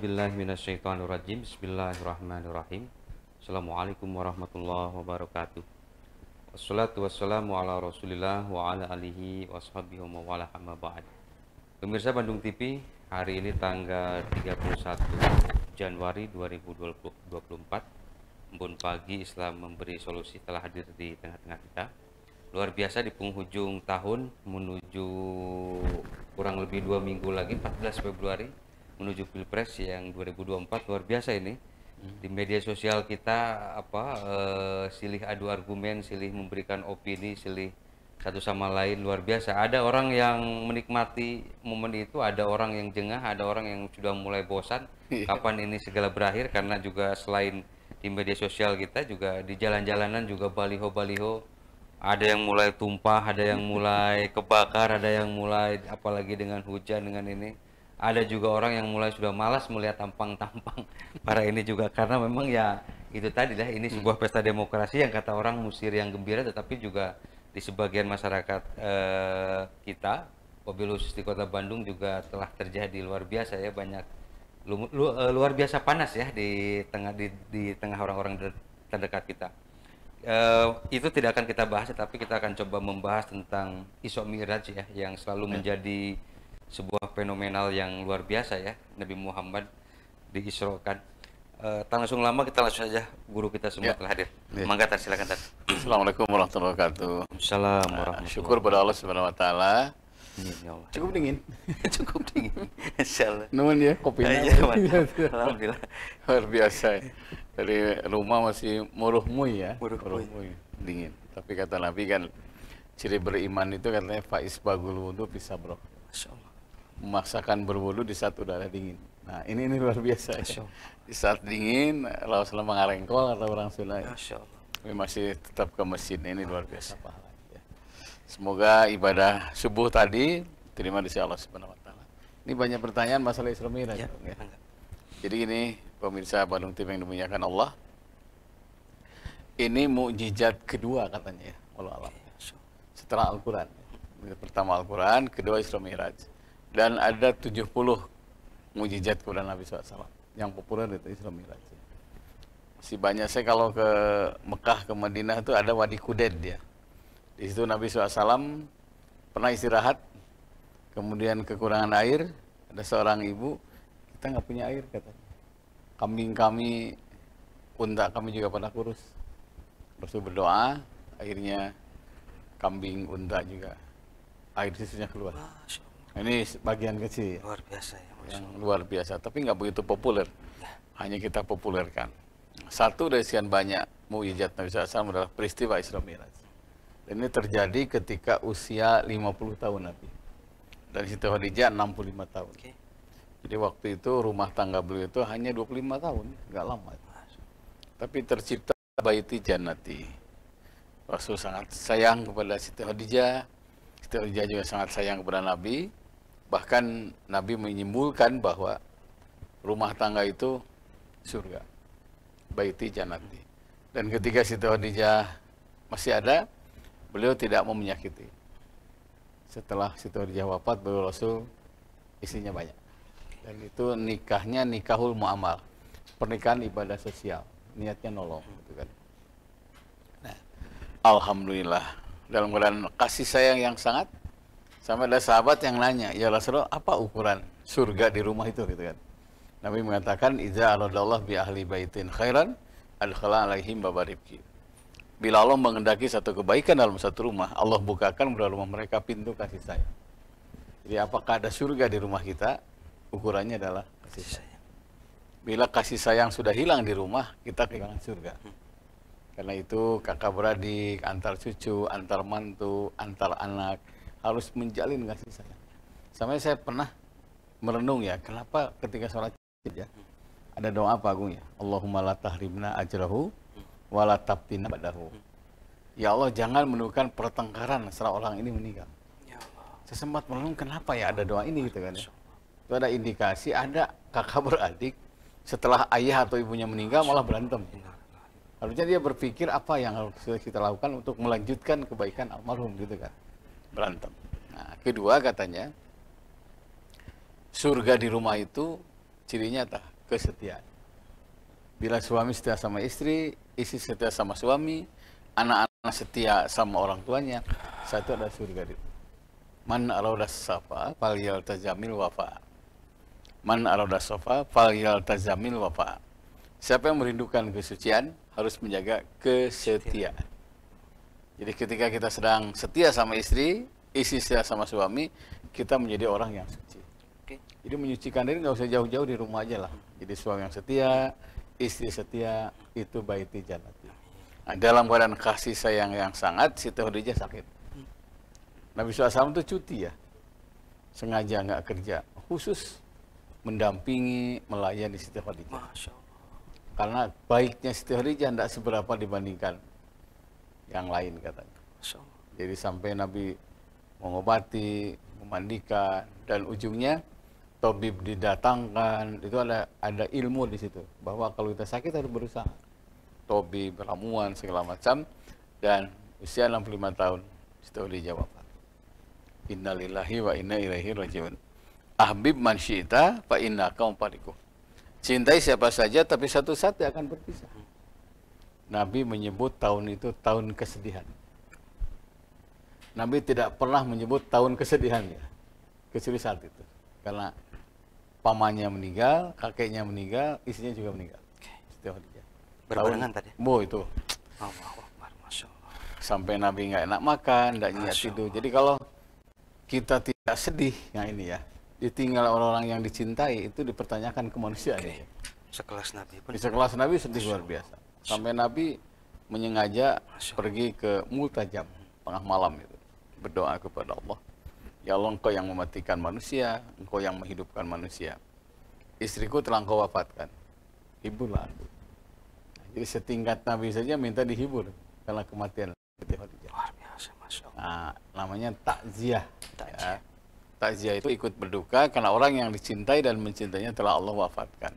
billahi minasyaitonir rajim. Bismillahirrahmanirrahim. Assalamualaikum warahmatullahi wabarakatuh. Wassalatu wassalamu ala Rasulillah wa ala alihi washabihi wa wala amma ba'd. Pemirsa Bandung TV, hari ini tanggal 31 Januari 2024 Embun pagi Islam memberi solusi telah hadir di tengah-tengah kita luar biasa di penghujung tahun menuju kurang lebih dua minggu lagi 14 Februari menuju pilpres yang 2024 luar biasa ini hmm. di media sosial kita apa uh, silih adu argumen silih memberikan opini silih satu sama lain luar biasa ada orang yang menikmati momen itu ada orang yang jengah ada orang yang sudah mulai bosan iya. kapan ini segala berakhir karena juga selain di media sosial kita juga di jalan-jalanan juga baliho-baliho ada yang mulai tumpah ada yang mulai kebakar ada yang mulai apalagi dengan hujan dengan ini ada juga orang yang mulai sudah malas melihat tampang-tampang para ini juga karena memang ya itu tadi lah ini hmm. sebuah pesta demokrasi yang kata orang musir yang gembira tetapi juga di sebagian masyarakat eh, kita pemilu di kota Bandung juga telah terjadi luar biasa ya banyak lu, lu, eh, luar biasa panas ya di tengah di, di tengah orang-orang terdekat kita eh, itu tidak akan kita bahas tapi kita akan coba membahas tentang isomiraj ya yang selalu ya. menjadi sebuah fenomenal yang luar biasa ya Nabi Muhammad diisrokan uh, eh, tak langsung lama kita langsung saja guru kita semua ya. telah hadir ya. mangga tar silakan tar Assalamualaikum warahmatullahi wabarakatuh Assalamualaikum eh, warahmatullahi syukur pada Allah subhanahu wa taala ya, ya Cukup dingin. Cukup dingin. Insyaallah. Nuhun ya kopi. Eh, iya, iya. Alhamdulillah. Luar biasa. Dari rumah masih muruh muruhmui ya. Muruhmui. Dingin. Tapi kata Nabi kan ciri beriman itu katanya faiz bagul wudu bisa bro. Masyaallah memaksakan berwudu di saat udara dingin. Nah, ini ini luar biasa ya. Di saat dingin, Rasulullah mengarengkol atau orang Sunda. Ya? Tapi masih tetap ke masjid. Ini luar biasa ya. Semoga ibadah subuh tadi terima di sisi Allah Subhanahu wa taala. Ini banyak pertanyaan masalah Isra Ya. ya. Jadi ini pemirsa Bandung TV yang dimuliakan Allah. Ini mukjizat kedua katanya ya, Allah Allah. Setelah Al-Qur'an. Pertama Al-Qur'an, kedua Isra Mi'raj dan ada 70 mujizat kepada Nabi SAW yang populer itu Isra Miraj si banyak saya kalau ke Mekah ke Madinah itu ada Wadi Kudet dia di situ Nabi SAW pernah istirahat kemudian kekurangan air ada seorang ibu kita nggak punya air katanya kambing kami unta kami juga pernah kurus terus berdoa akhirnya kambing unta juga air sisanya keluar ini bagian kecil. Luar biasa ya. Yang luar biasa, tapi nggak begitu populer. Hanya kita populerkan. Satu dari sekian banyak mukjizat Nabi SAW adalah peristiwa Isra Miraj. ini terjadi ketika usia 50 tahun Nabi. Dan Siti Khadijah 65 tahun. Okay. Jadi waktu itu rumah tangga beliau itu hanya 25 tahun, nggak lama. Tapi tercipta baiti jannati. Rasul sangat sayang kepada Siti Khadijah. Siti Khadijah juga sangat sayang kepada Nabi Bahkan Nabi menyimpulkan bahwa rumah tangga itu surga. Baiti janati. Dan ketika Siti Khadijah masih ada, beliau tidak mau menyakiti. Setelah Siti Khadijah wafat, beliau Rasul isinya banyak. Dan itu nikahnya nikahul muamal. Pernikahan ibadah sosial. Niatnya nolong. Gitu kan. nah, Alhamdulillah. Dalam keadaan kasih sayang yang sangat Sampai ada sahabat yang nanya, ya Rasulullah apa ukuran surga di rumah itu gitu kan. Nabi mengatakan, Iza aradallah bi ahli baitin khairan adkhala alaihim babaribki. Bila Allah mengendaki satu kebaikan dalam satu rumah, Allah bukakan pada rumah mereka pintu kasih sayang. Jadi apakah ada surga di rumah kita? Ukurannya adalah kasih sayang. Bila kasih sayang sudah hilang di rumah, kita kehilangan surga. Karena itu kakak beradik, antar cucu, antar mantu, antar anak, harus menjalin kasih sayang. Sampai saya pernah merenung ya, kenapa ketika sholat ya, ada doa apa Agung ya? Allahumma la tahrimna ajrahu wa la tabtina badahu. Ya Allah jangan menemukan pertengkaran setelah orang ini meninggal. Ya saya sempat merenung kenapa ya ada doa ini gitu kan ya. Itu ada indikasi ada kakak beradik setelah ayah atau ibunya meninggal malah berantem. Harusnya dia berpikir apa yang harus kita lakukan untuk melanjutkan kebaikan almarhum gitu kan berantem. Nah, kedua katanya surga di rumah itu cirinya tah kesetiaan. Bila suami setia sama istri, istri setia sama suami, anak-anak setia sama orang tuanya, satu ada surga di Man arada safa fal yaltazamil wafa. Man arada safa fal yaltazamil wafa. Siapa yang merindukan kesucian harus menjaga kesetiaan. Jadi ketika kita sedang setia sama istri, istri setia sama suami, kita menjadi orang yang suci. Okay. Jadi menyucikan diri nggak usah jauh-jauh di rumah aja lah. Jadi suami yang setia, istri setia, itu baiti janati. Nah, dalam keadaan kasih sayang yang sangat, Siti Khadijah sakit. Nabi SAW itu cuti ya. Sengaja nggak kerja. Khusus mendampingi, melayani Siti Khadijah. Karena baiknya Siti Khadijah tidak seberapa dibandingkan yang lain katanya. Jadi sampai Nabi mengobati, memandikan, dan ujungnya tabib didatangkan, itu ada ada ilmu di situ bahwa kalau kita sakit harus berusaha. Tobi, ramuan segala macam dan usia 65 tahun itu dijawab. Innalillahi wa inna ilaihi rajiun. Ahbib man syi'ta fa innaka umpariku. Cintai siapa saja tapi satu saat dia akan berpisah. Nabi menyebut tahun itu tahun kesedihan. Nabi tidak pernah menyebut tahun kesedihan ya. Kecuali saat itu. Karena pamannya meninggal, kakeknya meninggal, istrinya juga meninggal. Siti ya. Berbarengan tadi? Bo itu. Allah Sampai Nabi nggak enak makan, nggak niat tidur. Jadi kalau kita tidak sedih, yang ini ya, ditinggal orang-orang yang dicintai, itu dipertanyakan kemanusiaan. Okay. Ya. Sekelas Nabi pun. Di sekelas Nabi sedih luar biasa. Sampai Nabi menyengaja pergi ke multajam tengah malam itu berdoa kepada Allah. Ya Allah engkau yang mematikan manusia, engkau yang menghidupkan manusia. Istriku telah engkau wafatkan. Hiburlah aku. Jadi setingkat Nabi saja minta dihibur karena kematian Luar biasa, Nah, namanya takziah. Takziah. Ya. Takziah itu ikut berduka karena orang yang dicintai dan mencintainya telah Allah wafatkan.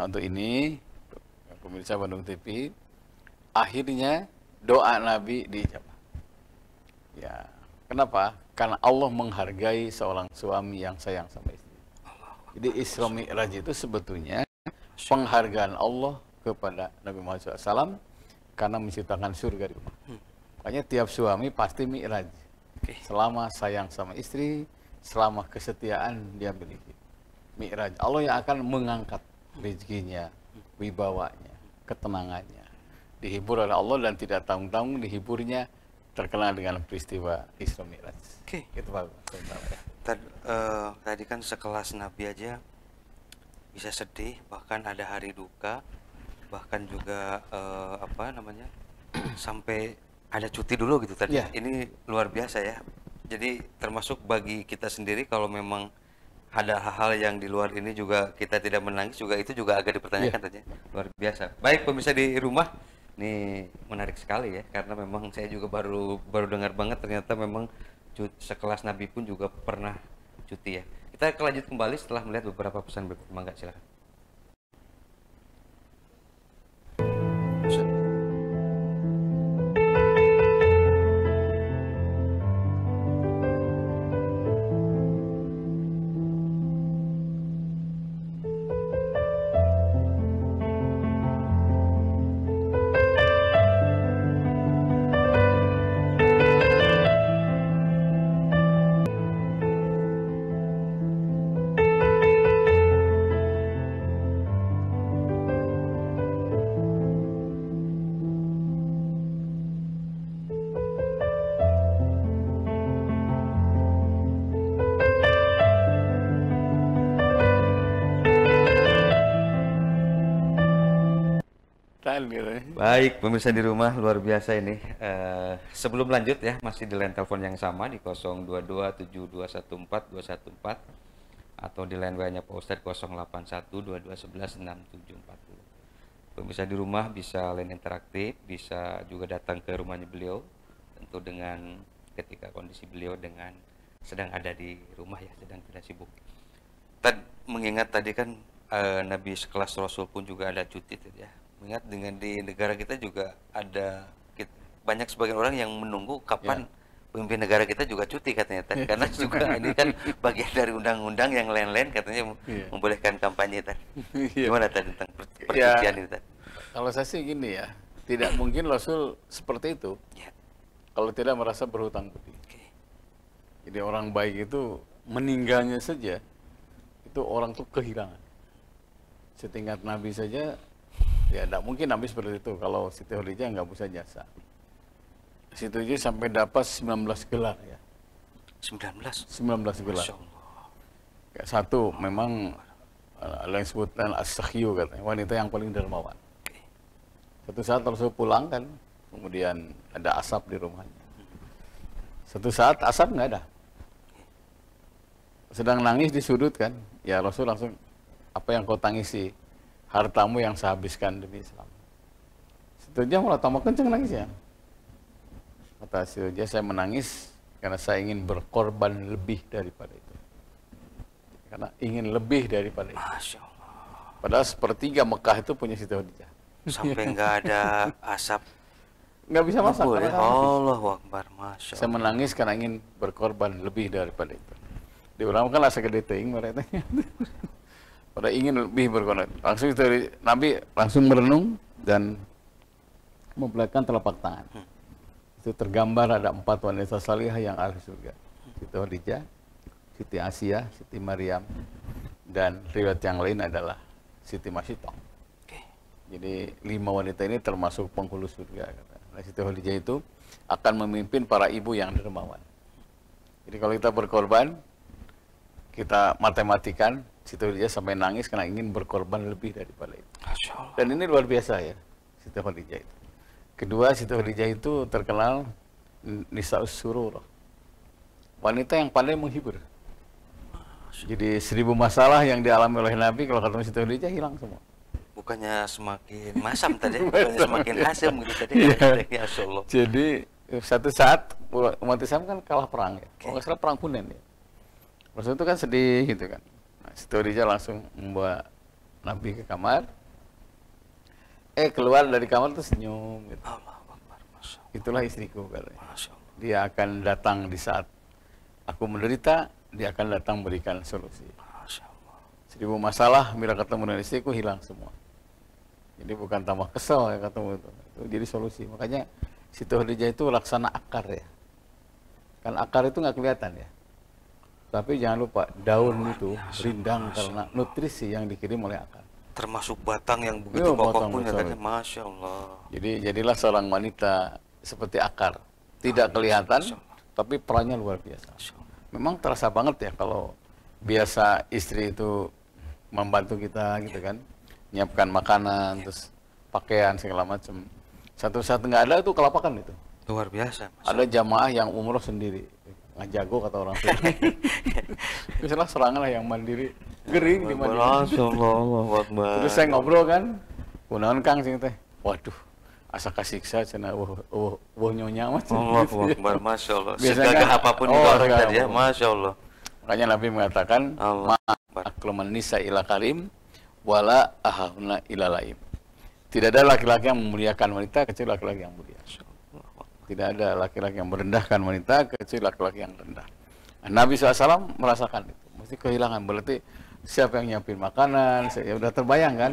Nah, untuk ini pemirsa Bandung TV, akhirnya doa Nabi dijawab. Ya, kenapa? Karena Allah menghargai seorang suami yang sayang sama istri. Jadi Isra Mi'raj itu sebetulnya penghargaan Allah kepada Nabi Muhammad SAW karena menciptakan surga di rumah. Hmm. Makanya tiap suami pasti mi'raj. Selama sayang sama istri, selama kesetiaan dia miliki. Mi'raj. Allah yang akan mengangkat hmm. rezekinya, wibawanya ketenangannya. Dihibur oleh Allah dan tidak tanggung-tanggung dihiburnya terkenal dengan peristiwa Isra Mi'raj. Oke. Okay. Itu Pak. uh, tadi kan sekelas Nabi aja bisa sedih, bahkan ada hari duka, bahkan juga uh, apa namanya sampai ada cuti dulu gitu tadi. Yeah. Ini luar biasa ya. Jadi termasuk bagi kita sendiri kalau memang ada hal-hal yang di luar ini juga kita tidak menangis juga itu juga agak dipertanyakan yeah. tadi luar biasa baik pemirsa di rumah ini menarik sekali ya karena memang saya juga baru baru dengar banget ternyata memang sekelas Nabi pun juga pernah cuti ya kita lanjut kembali setelah melihat beberapa pesan berikut mangga silakan Baik, pemirsa di rumah luar biasa ini. Uh, sebelum lanjut ya, masih di line telepon yang sama di 0227214214 atau di line WA-nya Pak Ustadz Pemirsa di rumah bisa line interaktif, bisa juga datang ke rumahnya beliau tentu dengan ketika kondisi beliau dengan sedang ada di rumah ya, sedang tidak sibuk. Tad, mengingat tadi kan uh, Nabi sekelas Rasul pun juga ada cuti ya mengingat dengan di negara kita juga ada kita, banyak sebagian orang yang menunggu kapan ya. pemimpin negara kita juga cuti katanya tadi karena juga ini kan bagian dari undang-undang yang lain-lain katanya ya. membolehkan kampanye tadi Ya. gimana tadi tentang per itu iya. tadi kalau saya sih gini ya tidak mungkin Rasul seperti itu ya. kalau tidak merasa berhutang budi okay. jadi orang baik itu meninggalnya saja itu orang tuh kehilangan setingkat Nabi saja Ya, tidak mungkin nabi seperti itu kalau Siti Khadijah nggak bisa jasa. Siti Khadijah sampai dapat 19 gelar ya. 19? 19 gelar. Ya, satu, memang eh, ada yang sebutan as katanya, wanita yang paling dermawan. Satu saat Rasul pulang kan, kemudian ada asap di rumahnya. Satu saat asap nggak ada. Sedang nangis di sudut kan, ya Rasul langsung, apa yang kau tangisi? hartamu yang saya habiskan demi Islam. Setuju malah tambah kenceng nangis ya. Kata Setuju, saya menangis karena saya ingin berkorban lebih daripada itu. Karena ingin lebih daripada itu. Masya Allah. Padahal sepertiga Mekah itu punya Siti Khadijah. Sampai nggak ada asap. Nggak bisa masak. Ya. Allah Akbar, Masya Saya menangis karena ingin berkorban lebih daripada itu. Diulangkanlah segede ting mereka. pada ingin lebih berkonek. Langsung dari Nabi langsung merenung dan membelakang telapak tangan. Hmm. Itu tergambar ada empat wanita salihah yang ahli surga. Siti Khadijah, Siti Asia, Siti Maryam, dan riwayat yang lain adalah Siti Masyitong. Okay. Jadi lima wanita ini termasuk penghulu surga. Nah, Siti Khadijah itu akan memimpin para ibu yang dermawan. Jadi kalau kita berkorban, kita matematikan Situ Khadijah sampai nangis karena ingin berkorban lebih daripada itu. Dan ini luar biasa ya, situ Khadijah itu. Kedua, situ Khadijah itu terkenal Nisa Surur. Wanita yang pandai menghibur. Jadi seribu masalah yang dialami oleh Nabi kalau ketemu situ Khadijah hilang semua bukannya semakin masam tadi, bukannya semakin asam gitu tadi. Iya. Ya. Allah. Jadi satu saat umat Islam kan kalah perang ya. Okay. Kalau nggak salah perang Hunain ya. Rasul itu kan sedih gitu kan storynya langsung membawa Nabi ke kamar. Eh keluar dari kamar tuh senyum. Gitu. Itulah istriku katanya. Dia akan datang di saat aku menderita, dia akan datang memberikan solusi. Seribu masalah mira ketemu dengan istriku hilang semua. Jadi bukan tambah kesel ya ketemu itu. itu jadi solusi. Makanya situ itu laksana akar ya. Kan akar itu nggak kelihatan ya. Tapi jangan lupa daun itu rindang karena nutrisi yang dikirim oleh akar. Termasuk batang yang begitu kokoh punya tadi. Kan ya, masya Allah. Jadi jadilah seorang wanita seperti akar, tidak kelihatan, tapi perannya luar biasa. Memang terasa banget ya kalau biasa istri itu membantu kita gitu iya. kan, menyiapkan makanan, iya. terus pakaian segala macam. Satu saat nggak ada itu kelapakan itu. Luar biasa. Masalah. Ada jamaah yang umroh sendiri nggak jago kata orang misalnya serangan lah yang mandiri gering di mandiri terus saya ngobrol kan kunaon kang sing teh waduh asa kasiksa cina wah wah wah nyonya mas Allah Akbar Masya Allah segagah kan- apapun oh, orang tadi ya Masya Allah makanya Nabi mengatakan maklumat nisa ila karim wala ahauna ila laim tidak ada laki-laki yang memuliakan wanita kecuali laki-laki yang mulia tidak ada laki-laki yang merendahkan wanita kecuali laki-laki yang rendah. Nah, Nabi SAW merasakan itu. Mesti kehilangan. Berarti siapa yang nyiapin makanan, ya udah terbayang kan?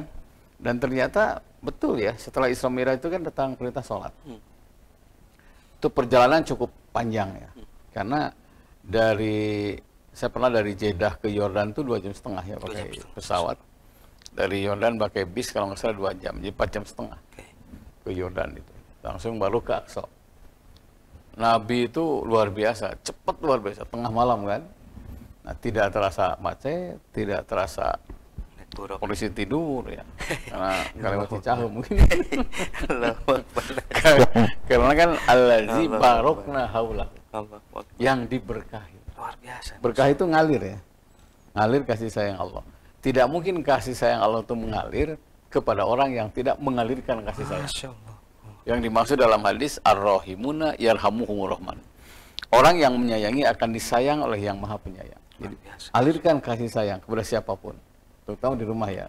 Dan ternyata betul ya, setelah Isra Miraj itu kan datang perintah sholat. Hmm. Itu perjalanan cukup panjang ya. Hmm. Karena dari, saya pernah dari Jeddah ke Yordan itu dua jam setengah ya pakai pesawat. Dari Yordan pakai bis kalau nggak salah dua jam, jadi empat jam setengah ke Yordan itu. Langsung baru ke Aksok. Nabi itu luar biasa, cepat luar biasa, tengah malam kan. Nah, tidak terasa macet, tidak terasa buruk. Polisi tidur ya. Karena kalimat cahum mungkin. Karena kan allazi barokna haula. Yang diberkahi. Luar biasa. Berkah itu ngalir ya. Ngalir kasih sayang Allah. Tidak mungkin kasih sayang Allah itu mengalir kepada orang yang tidak mengalirkan kasih sayang. Yang dimaksud dalam hadis ar-rahimuna yarhamuhumur rahman. Orang yang menyayangi akan disayang oleh yang maha penyayang. Jadi, alirkan kasih sayang kepada siapapun, terutama di rumah ya.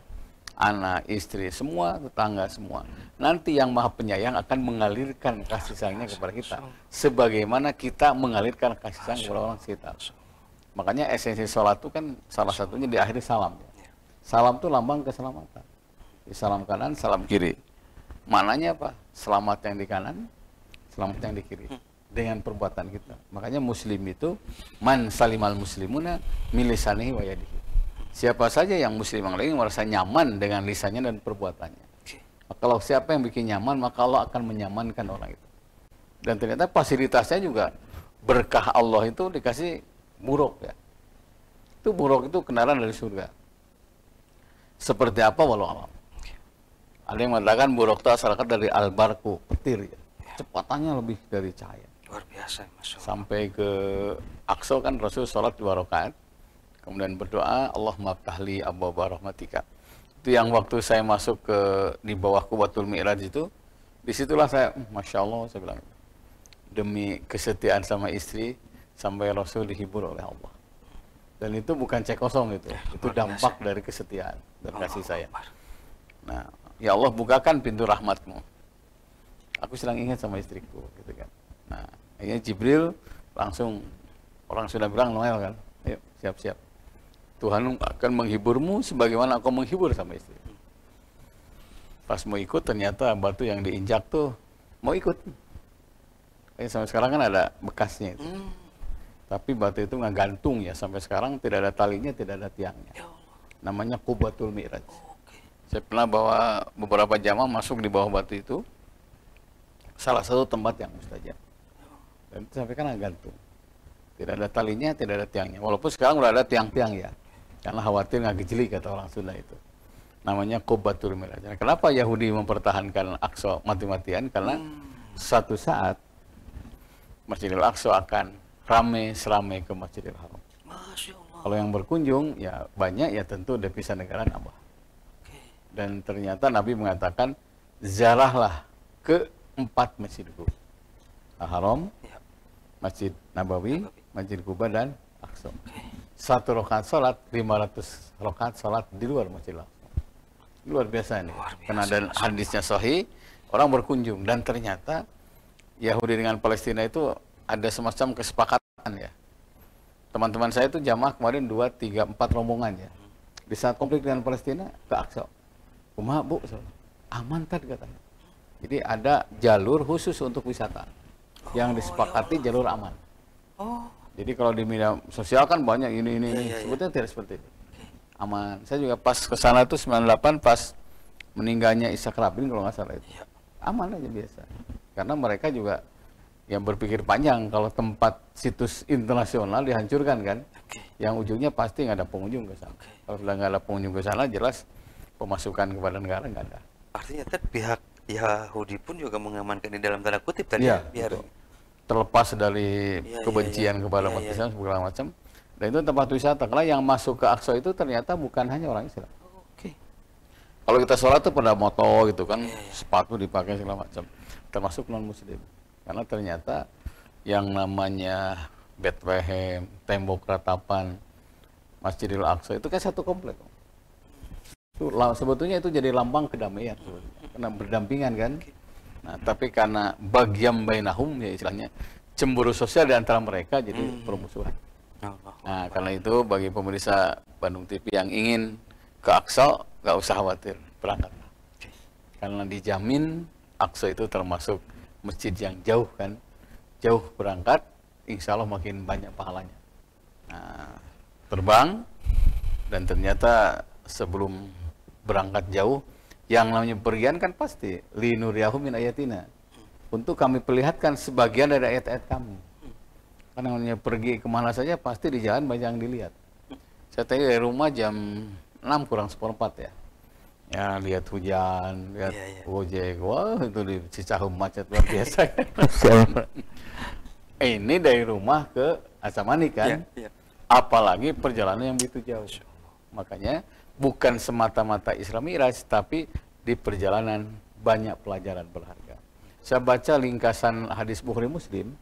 Anak, istri, semua, tetangga, semua. Nanti yang maha penyayang akan mengalirkan kasih sayangnya kepada kita. Sebagaimana kita mengalirkan kasih sayang kepada orang sekitar. Makanya esensi sholat itu kan salah satunya di akhir salam. Ya. Salam itu lambang keselamatan. Di salam kanan, salam kiri mananya apa? Selamat yang di kanan, selamat yang di kiri. Hmm. Dengan perbuatan kita. Makanya muslim itu, man salimal muslimuna milisanihi wa yadihi. Siapa saja yang muslim yang lain merasa nyaman dengan lisannya dan perbuatannya. Kalau siapa yang bikin nyaman, maka Allah akan menyamankan orang itu. Dan ternyata fasilitasnya juga berkah Allah itu dikasih buruk ya. Itu buruk itu kendaraan dari surga. Seperti apa walau alam. Ada yang mengatakan buruk itu asal dari albarku, petir. ya, Cepatannya lebih dari cahaya. Luar biasa, Mas. Sampai ke Aksa kan Rasul sholat dua rakaat, kemudian berdoa, Allah maftahli abu barahmatika. Itu yang waktu saya masuk ke di bawah Kubatul Mi'raj itu, disitulah saya, hmm, Masya Allah, saya bilang, demi kesetiaan sama istri, sampai Rasul dihibur oleh Allah. Dan itu bukan cek kosong itu, ya, itu dampak biasa. dari kesetiaan dan kasih sayang. Nah, ya Allah bukakan pintu rahmatmu. Aku sedang ingat sama istriku, gitu kan. Nah, akhirnya Jibril langsung orang sudah bilang Noel kan, ayo siap-siap. Tuhan akan menghiburmu sebagaimana aku menghibur sama istri. Pas mau ikut ternyata batu yang diinjak tuh mau ikut. Kayaknya eh, sampai sekarang kan ada bekasnya itu. Hmm. Tapi batu itu nggak gantung ya sampai sekarang tidak ada talinya, tidak ada tiangnya. Ya Namanya Kubatul Mi'raj. Oh saya pernah bawa beberapa jamaah masuk di bawah batu itu, salah satu tempat yang mustajab. Dan itu kan agak gantung. Tidak ada talinya, tidak ada tiangnya. Walaupun sekarang udah ada tiang-tiang ya. Karena khawatir nggak gejeli kata orang Sunda itu. Namanya Kobatul Miraj. Nah, kenapa Yahudi mempertahankan Aqsa mati-matian? Karena satu saat Masjidil Aqsa akan rame serame ke Masjidil Haram. Kalau yang berkunjung ya banyak ya tentu devisa negara nambah. Dan ternyata Nabi mengatakan, zarahlah ke empat masjidku, Al-Haram, ya. Masjid Nabawi, Masjid Kuba, dan Aqsa. Satu salat, sholat, 500 rokat salat di luar Masjid Al-Aqsa. Luar biasa ini. Luar Karena ada hadisnya sahih, orang berkunjung. Dan ternyata Yahudi dengan Palestina itu ada semacam kesepakatan ya. Teman-teman saya itu jamaah kemarin 2, 3, 4 rombongan ya. Di saat konflik dengan Palestina, ke Aqsa. Rumah bu, aman kan katanya. Jadi ada jalur khusus untuk wisata yang oh, ya disepakati oh, jalur aman. Oh. Jadi kalau di media sosial kan banyak ini ini, Ya, ini. ya. sebetulnya tidak seperti itu. Aman. Saya juga pas ke sana tuh 98 pas meninggalnya Isa Rabin kalau nggak salah itu. Ya. Aman aja biasa. Karena mereka juga yang berpikir panjang kalau tempat situs internasional dihancurkan kan, okay. yang ujungnya pasti nggak ada pengunjung ke sana. Okay. Kalau sudah nggak ada pengunjung ke sana, jelas pemasukan kepada negara nggak ada. Artinya kan pihak Yahudi pun juga mengamankan di dalam tanda kutip tadi iya, ya, biar betul. terlepas dari ya, kebencian ya, ya. kepada ya, ya. segala macam. Dan itu tempat wisata. Karena yang masuk ke Aksa itu ternyata bukan hanya orang Islam. Oke. Okay. Kalau kita sholat itu pada moto gitu kan, ya, ya. sepatu dipakai segala macam. Termasuk non Muslim. Karena ternyata yang namanya Bethlehem, tembok ratapan, Masjidil Aksa itu kan satu komplek itu sebetulnya itu jadi lambang kedamaian, karena berdampingan kan. Nah, tapi karena bagian bainahum ya istilahnya cemburu sosial di antara mereka jadi hmm. permusuhan. Nah, karena itu bagi pemirsa Bandung TV yang ingin ke Aksal nggak usah khawatir, berangkat. Karena dijamin Aksa itu termasuk masjid yang jauh kan, jauh berangkat, insya Allah makin banyak pahalanya. Nah, terbang dan ternyata sebelum berangkat jauh, yang namanya pergian kan pasti linuriyahu min ayatina. Untuk kami perlihatkan sebagian dari ayat-ayat kamu. Karena namanya pergi kemana saja pasti di jalan banyak yang dilihat. Saya tadi dari rumah jam 6 kurang seperempat ya. Ya, lihat hujan, lihat yeah, iya, iya. yeah. Wah, itu di cicahum macet luar biasa. Ini dari rumah ke Asamani kan. Yeah, yeah. Apalagi perjalanan yang begitu jauh. Makanya bukan semata-mata Isra Miraj, tapi di perjalanan banyak pelajaran berharga. Saya baca lingkasan hadis Bukhari Muslim,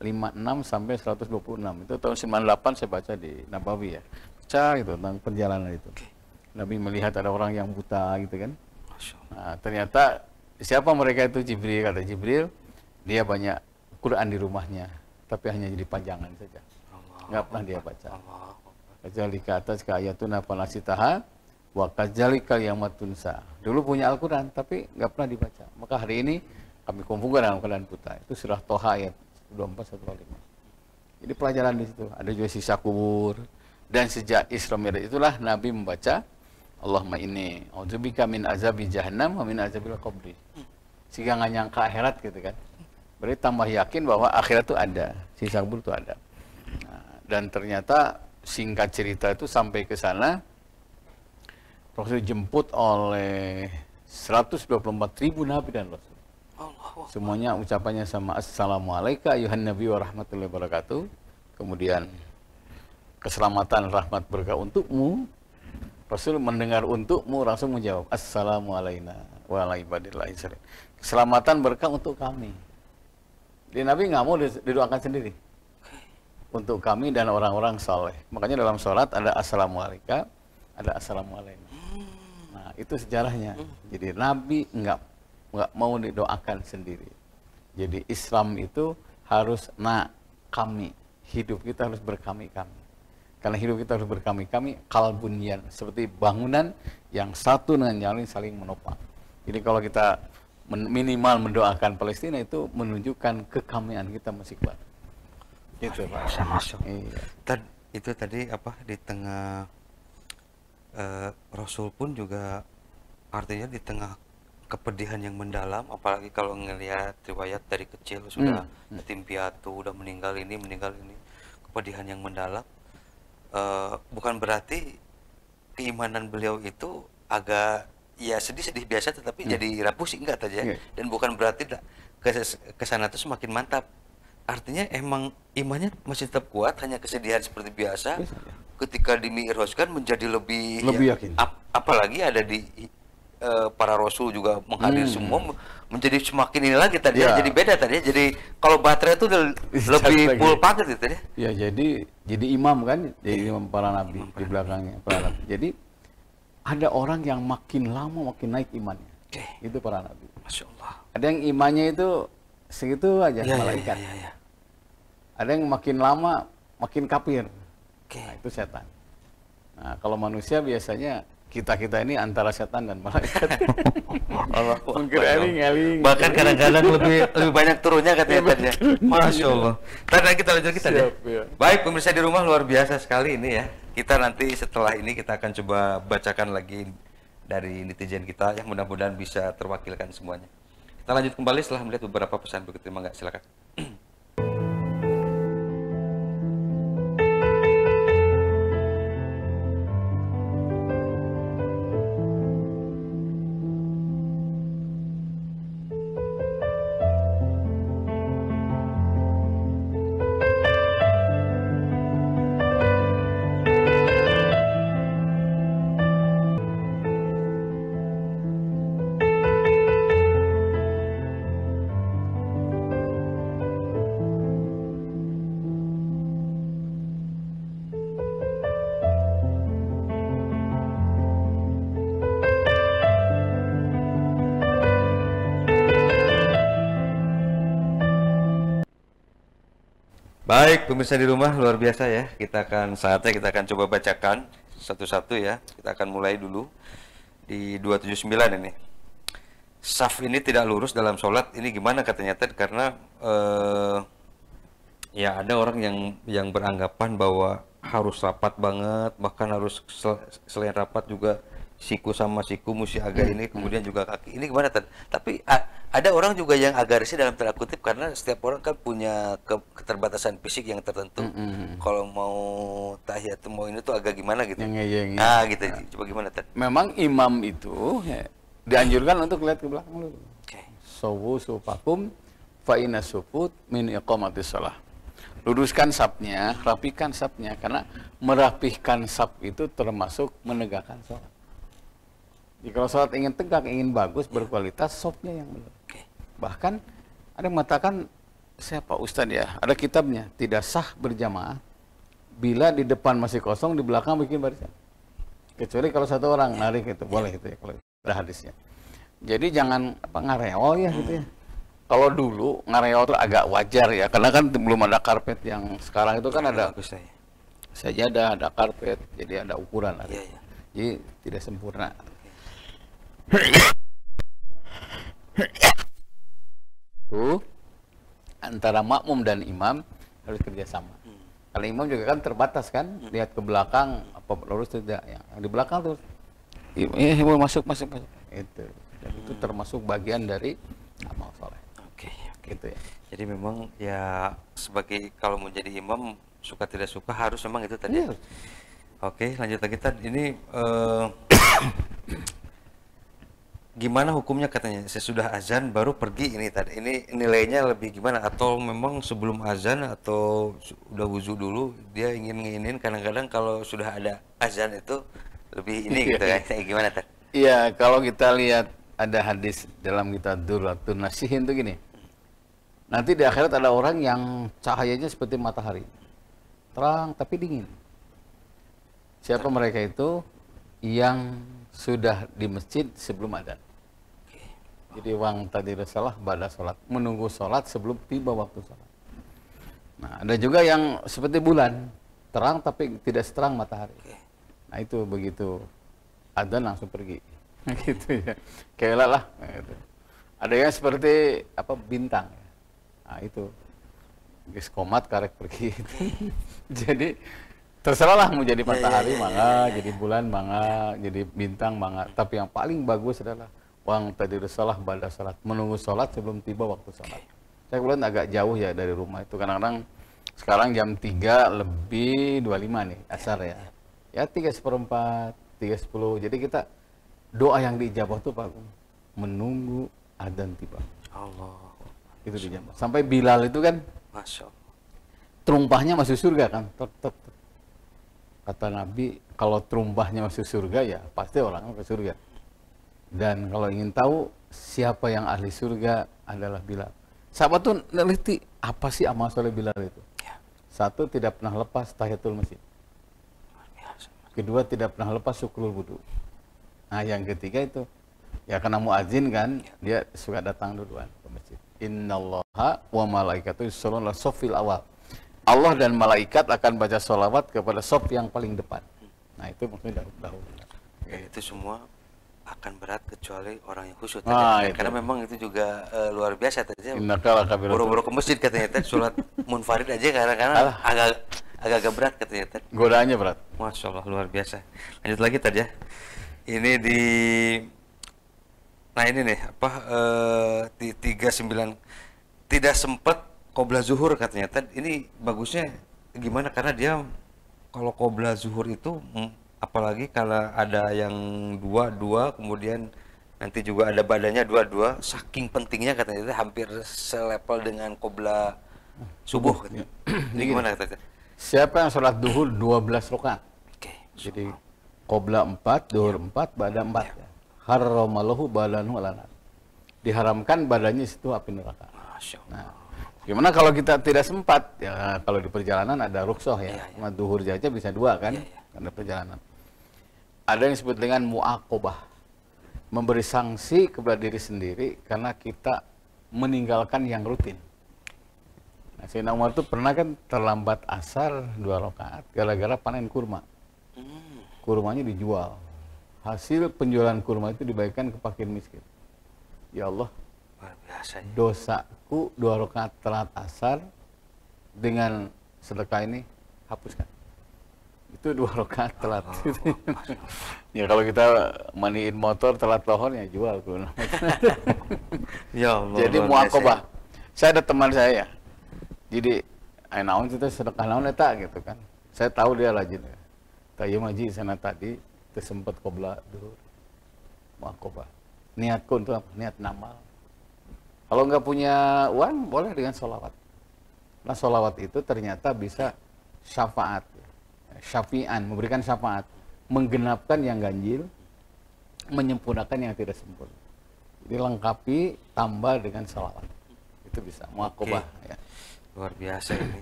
56 sampai 126. Itu tahun 98 saya baca di Nabawi ya. Baca itu tentang perjalanan itu. Nabi melihat ada orang yang buta gitu kan. Nah, ternyata siapa mereka itu Jibril kata Jibril dia banyak Quran di rumahnya tapi hanya jadi panjangan saja nggak pernah dia baca Allah ke atas ke ayatuna panasitaha wa yang matunsa. Dulu punya Al-Quran tapi nggak pernah dibaca. Maka hari ini kami kumpulkan dalam kalian buta. Itu surah Toha ayat 24 125. Jadi pelajaran di situ. Ada juga sisa kubur. Dan sejak Isra Mi'raj itulah Nabi membaca Allahumma inni a'udzubika min azabi jahannam wa min azabil qabri. Sehingga nggak nyangka akhirat gitu kan. Berarti tambah yakin bahwa akhirat itu ada. Sisa kubur itu ada. Nah, dan ternyata singkat cerita itu sampai ke sana Rasul jemput oleh 124 ribu nabi dan Rasul. Semuanya ucapannya sama Assalamualaikum Yuhan nabi wa rahmatullahi wabarakatuh. Kemudian keselamatan rahmat berkah untukmu. Rasul mendengar untukmu langsung menjawab Assalamualaikum warahmatullahi wabarakatuh. Keselamatan berkah untuk kami. di Nabi nggak mau didoakan sendiri untuk kami dan orang-orang soleh. Makanya dalam sholat ada assalamualaikum, ada assalamualaikum. Nah itu sejarahnya. Jadi Nabi nggak nggak mau didoakan sendiri. Jadi Islam itu harus na kami. Hidup kita harus berkami-kami. Karena hidup kita harus berkami-kami, kalbunian Seperti bangunan yang satu dengan yang lain saling menopang. Jadi kalau kita minimal mendoakan Palestina itu menunjukkan kekamian kita masih kuat gitu Pak. Bisa masuk. Iya. Tad, itu tadi apa di tengah eh, Rasul pun juga artinya di tengah kepedihan yang mendalam apalagi kalau ngelihat riwayat dari kecil sudah hmm. hmm. tim piatu udah meninggal ini meninggal ini kepedihan yang mendalam uh, bukan berarti keimanan beliau itu agak ya sedih-sedih biasa tetapi hmm. jadi rapuh sih enggak saja ya. yeah. dan bukan berarti kesana itu semakin mantap artinya emang imannya masih tetap kuat hanya kesedihan seperti biasa yes, iya, iya. ketika dimiroskan menjadi lebih lebih ya, yakin ap, apalagi ada di uh, para rasul juga menghadir hmm. semua menjadi semakin ini lagi tadi ya. jadi beda tadi jadi kalau baterai itu iya, lebih full paket gitu ya ya jadi jadi imam kan jadi imam para nabi imam para di belakangnya para nabi jadi ada orang yang makin lama makin naik imannya okay. itu para nabi masya Allah ada yang imannya itu segitu aja ya, malaikat ya, ya, ya, ya ada yang makin lama makin kapir. Okay. Nah, itu setan. Nah, kalau manusia biasanya kita-kita ini antara setan dan malaikat. Allah eling, eling. Bahkan kadang-kadang lebih lebih banyak turunnya katanya iya, tadi. Ya. Masya Allah. Tadi kita lanjut kita deh. Ya. Iya. Baik pemirsa di rumah luar biasa sekali ini ya. Kita nanti setelah ini kita akan coba bacakan lagi dari netizen kita yang mudah-mudahan bisa terwakilkan semuanya. Kita lanjut kembali setelah melihat beberapa pesan berikut. Terima kasih silakan. Baik, pemirsa di rumah luar biasa ya. Kita akan saatnya kita akan coba bacakan satu-satu ya. Kita akan mulai dulu di 279 ini. Saf ini tidak lurus dalam sholat. Ini gimana katanya Ted? Karena eh, ya ada orang yang yang beranggapan bahwa harus rapat banget, bahkan harus sel selain rapat juga siku sama siku mesti hmm. agar ini kemudian hmm. juga kaki ini gimana Tan? tapi ada orang juga yang agar sih dalam tanda kutip karena setiap orang kan punya ke, keterbatasan fisik yang tertentu hmm. hmm kalau mau tahiyat mau ini tuh agak gimana gitu yang, yang, yang, ah gitu nah. coba gimana Tan? memang imam itu ya, dianjurkan untuk lihat ke belakang dulu okay. sowu sufakum faina sufut min iqamati sholah luruskan sapnya rapikan sapnya karena merapihkan sap itu termasuk menegakkan sholat Ya, kalau sholat ingin tegak, ingin bagus, berkualitas, sopnya yang belum. Okay. Bahkan ada yang mengatakan siapa Ustadz ya, ada kitabnya, tidak sah berjamaah bila di depan masih kosong, di belakang bikin barisan. Kecuali kalau satu orang narik itu boleh itu ya kalau ada hadisnya. Jadi jangan apa ngarewol ya gitu ya. Kalau dulu ngarewol itu agak wajar ya, karena kan belum ada karpet yang sekarang itu kan ada Saya ada ada karpet, jadi ada ukuran. Ada. Iya, iya. Jadi tidak sempurna Tuh antara makmum dan imam harus kerjasama. Hmm. Kalau imam juga kan terbatas kan, hmm. lihat ke belakang apa lurus tidak, yang di belakang tuh, iya, iya, iya, eh mau masuk masuk masuk itu, dan hmm. itu termasuk bagian dari amal soleh. Oke, okay, gitu ya. Jadi memang ya sebagai kalau mau jadi imam suka tidak suka harus memang itu tadi. Yeah. Oke, okay, lanjut lagi tadi ini. Uh, gimana hukumnya katanya Saya sudah azan baru pergi ini tadi ini nilainya lebih gimana atau memang sebelum azan atau udah wudhu dulu dia ingin nginin kadang-kadang kalau sudah ada azan itu lebih ini gitu iya, kan iya. gimana tadi iya kalau kita lihat ada hadis dalam kita durlatun nasihin tuh gini nanti di akhirat ada orang yang cahayanya seperti matahari terang tapi dingin siapa mereka itu yang sudah di masjid sebelum azan. Jadi wang tadi salah pada sholat, menunggu sholat sebelum tiba waktu sholat. Nah, ada juga yang seperti bulan, terang tapi tidak seterang matahari. Nah itu begitu ada langsung pergi, gitu ya. Kayak lah. Gitu. Ada yang seperti apa bintang. Nah itu Gis komat karek pergi. Gitu. Jadi terserahlah mau jadi iya, iya, matahari iya, mangga, jadi bulan mangga, jadi bintang mangga. Tapi yang paling bagus adalah Uang tadi salah pada salat menunggu salat sebelum tiba waktu salat. Okay. Saya kemudian agak jauh ya dari rumah itu kadang-kadang sekarang jam 3 lebih 25 nih asar ya. Ya tiga seperempat, tiga sepuluh. Jadi kita doa yang diijabah tuh Pak menunggu adzan tiba. Allah. Itu dijabah. Sampai Bilal itu kan Masya Terumpahnya masuk surga kan. Tuk, tuk, tuk. Kata Nabi, kalau terumpahnya masuk surga ya pasti orang ke surga. Dan kalau ingin tahu siapa yang ahli surga adalah Bilal. Sahabat tuh neliti apa sih amal soleh Bilal itu. Ya. Satu tidak pernah lepas tahiyatul masjid. Kedua tidak pernah lepas syukur wudhu. Nah yang ketiga itu ya karena muazin kan ya. dia suka datang duluan ke masjid. Inna Allah wa malaikatu yusholluna sofil awal. Allah dan malaikat akan baca sholawat kepada sof yang paling depan. Nah itu maksudnya dahulu. dahulu. Ya, itu semua akan berat kecuali orang yang khusyuk ah, tadi. karena memang itu juga uh, luar biasa tadi buru-buru ke masjid katanya tadi sholat munfarid aja karena karena agak agak-agak berat katanya tadi godaannya berat masya allah luar biasa lanjut lagi tadi ya ini di nah ini nih apa uh, di 39 tidak sempat kobra zuhur katanya tadi ini bagusnya gimana karena dia kalau kobra zuhur itu apalagi kalau ada yang dua-dua kemudian nanti juga ada badannya dua-dua saking pentingnya katanya itu hampir selevel dengan kobra subuh ya. Jadi gimana katanya? Siapa yang sholat duhur 12 rakaat? Oke. Okay. Jadi kobra empat duhur ya. empat badan empat Ya. ya. Harramalahu badanu alanar. Diharamkan badannya situ api neraka. Nah, gimana kalau kita tidak sempat? Ya kalau di perjalanan ada ruksoh ya. ya, ya. duhur aja bisa dua kan? Ya, ya. Karena perjalanan ada yang disebut dengan muakobah memberi sanksi kepada diri sendiri karena kita meninggalkan yang rutin. Nah, Sayyidina Umar itu pernah kan terlambat asar dua rakaat gara-gara panen kurma. Kurmanya dijual. Hasil penjualan kurma itu dibagikan ke fakir miskin. Ya Allah, ya. dosaku dua rakaat telat asar dengan sedekah ini hapuskan itu dua rokaat telat. Oh, ya kalau kita maniin motor telat pohon ya jual. ya Allah. Jadi muakobah. Saya ada teman saya. Ya. Jadi ayo naon sedekah naon eta gitu kan. Saya tahu dia rajin. Ya. Tayu maji sana tadi tersempat kobla dulu. Muakobah. Niatku untuk apa? Niat nama Kalau nggak punya uang, boleh dengan solawat. Nah, solawat itu ternyata bisa syafaat syafi'an, memberikan syafaat, menggenapkan yang ganjil, menyempurnakan yang tidak sempurna. Dilengkapi tambah dengan salawat. Itu bisa muakobah okay. ya. Luar biasa ini.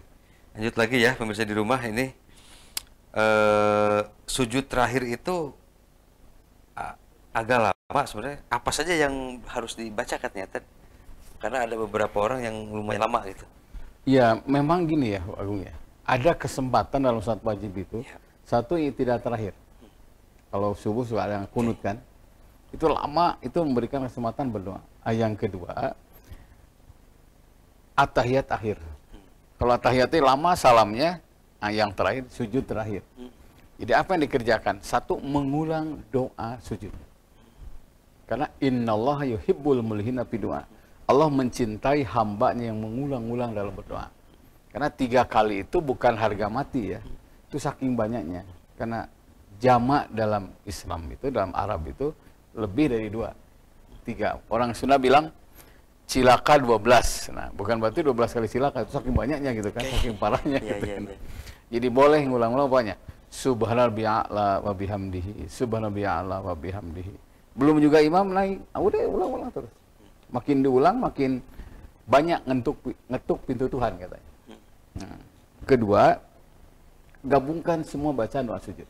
Lanjut lagi ya pemirsa di rumah ini. E, sujud terakhir itu agak lama sebenarnya. Apa saja yang harus dibaca katanya? Karena ada beberapa orang yang lumayan lama gitu. Ya, memang gini ya, Agung ya ada kesempatan dalam saat wajib itu ya. satu tidak terakhir. Kalau subuh suka yang kunut kan, itu lama itu memberikan kesempatan berdoa. Ah, yang kedua atahiyat akhir. Kalau atahiyatnya lama salamnya, ayat ah, yang terakhir sujud terakhir. Jadi apa yang dikerjakan? Satu mengulang doa sujud. Karena innallaha yuhibbul mulhina fi doa. Allah mencintai hambanya yang mengulang-ulang dalam berdoa. Karena tiga kali itu bukan harga mati ya. Itu saking banyaknya. Karena jamak dalam Islam itu, dalam Arab itu lebih dari dua. Tiga. Orang Sunda bilang cilaka belas, Nah, bukan berarti dua belas kali cilaka. Itu saking banyaknya gitu kan. Saking parahnya iya, gitu. Iya, kan. Iya. Jadi boleh ngulang ngulang banyak. subhanallah bi'a'la wa bihamdihi. subhanallah bi'a'la wa bihamdihi. Belum juga imam naik. Ah, udah ulang-ulang terus. Makin diulang makin banyak ngetuk ngetuk pintu Tuhan katanya kedua, gabungkan semua bacaan doa sujud.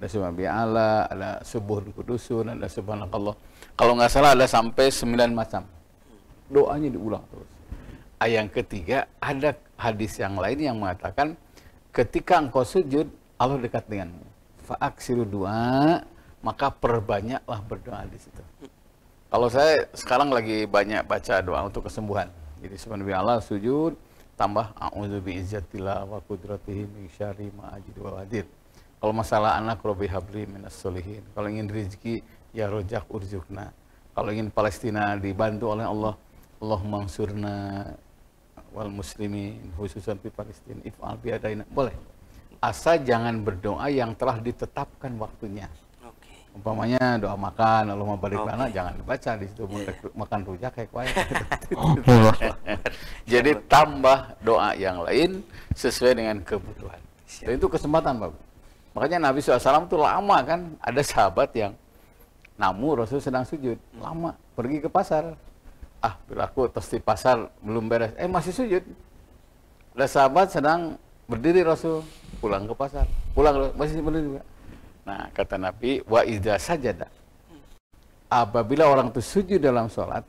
Ada subhanallah ala, ada subuh kudusun, ada subhanallah. Kalau nggak salah ada sampai sembilan macam. Doanya diulang terus. Ah, yang ketiga, ada hadis yang lain yang mengatakan, ketika engkau sujud, Allah dekat denganmu. Fa'aksiru dua maka perbanyaklah berdoa di situ. Kalau saya sekarang lagi banyak baca doa untuk kesembuhan. Jadi subhanallah sujud, tambah a'udzu bi izzatillah wa qudratihi min syarri ma wa Kalau masalah anak Robi Habli minas solihin. Kalau ingin rezeki ya rojak urzukna. Kalau ingin Palestina dibantu oleh Allah, Allah mansurna wal muslimin khususan di Palestina. If al boleh. Asa jangan berdoa yang telah ditetapkan waktunya umpamanya doa makan mau balik okay. Oh. anak jangan dibaca di situ yeah. Iya. makan rujak kayak wae jadi tambah doa yang lain sesuai dengan kebutuhan dan itu kesempatan Pak makanya Nabi SAW itu lama kan ada sahabat yang namu Rasul sedang sujud lama pergi ke pasar ah berlaku terus di pasar belum beres eh masih sujud ada sahabat sedang berdiri Rasul pulang ke pasar pulang masih berdiri Nah, kata Nabi, wa idza sajada. Apabila orang itu sujud dalam sholat,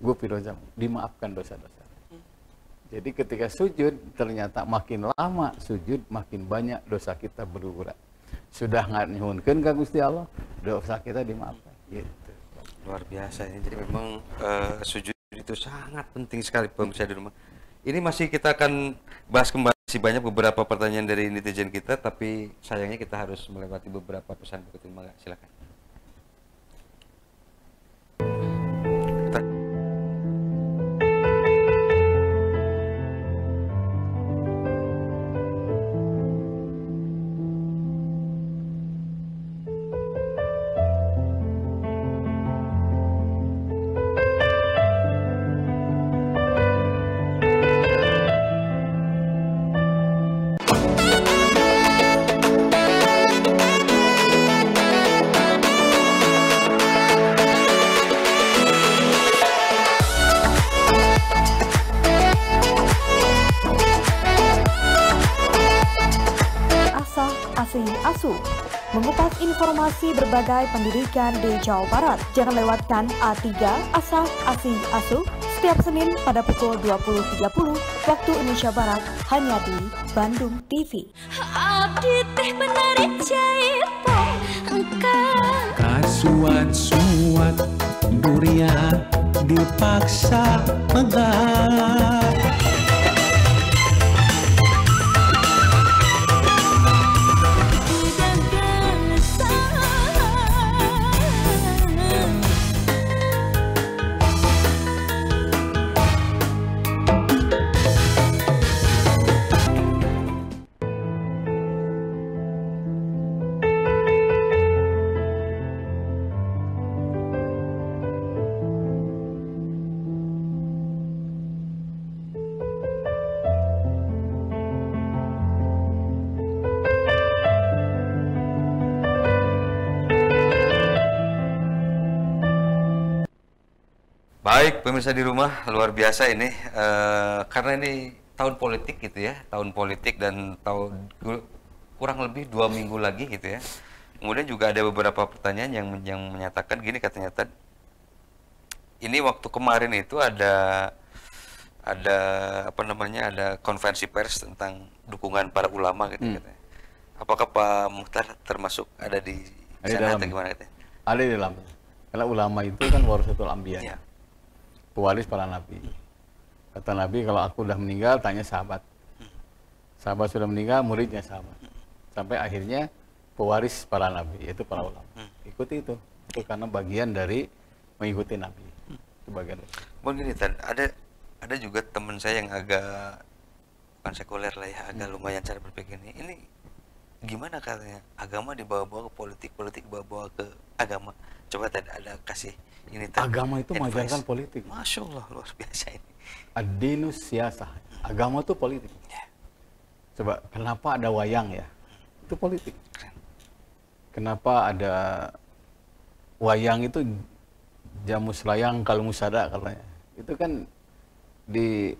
gue dosamu, dimaafkan dosa-dosa. Jadi ketika sujud, ternyata makin lama sujud, makin banyak dosa kita berurat. Sudah nggak nyuhunkan kan Gusti Allah, dosa kita dimaafkan. Gitu. Luar biasa ini. Ya. Jadi memang uh, sujud itu sangat penting sekali pemirsa di rumah. Ini masih kita akan bahas kembali masih banyak beberapa pertanyaan dari netizen kita, tapi sayangnya kita harus melewati beberapa pesan berikut. ini. Silakan. Balai Pendidikan di Jawa Barat. Jangan lewatkan A3 Asah Asih Asu. setiap Senin pada pukul 20.30 waktu Indonesia Barat hanya di Bandung TV. suat durian dipaksa megah. pemirsa di rumah luar biasa ini uh, karena ini tahun politik gitu ya, tahun politik dan tahun kurang lebih dua minggu lagi gitu ya. Kemudian juga ada beberapa pertanyaan yang yang menyatakan gini katanya tadi ini waktu kemarin itu ada ada apa namanya ada konvensi pers tentang dukungan para ulama gitu hmm. Apakah Pak Muhtar termasuk ada di ada di dalam. atau gimana Ada di dalam. Karena ulama itu kan warisatul ambiyah Ya pewaris para nabi. Kata Nabi, kalau aku sudah meninggal, tanya sahabat. Sahabat sudah meninggal, muridnya sahabat. Sampai akhirnya pewaris para nabi, yaitu para ulama. Ikuti itu. Itu karena bagian dari mengikuti nabi. Itu bagian Mungkin Tan, ada ada juga teman saya yang agak bukan sekuler lah ya, agak lumayan cara berpikirnya. Ini gimana katanya agama dibawa-bawa ke politik, politik dibawa-bawa ke agama. Coba tadi ada kasih ini agama itu mengajarkan politik. Masya Allah luar biasa ini. Adinu siasa. Agama itu politik. Ya. Coba kenapa ada wayang ya? Itu politik. Kenapa ada wayang itu jamus layang kalau musada katanya. Itu kan di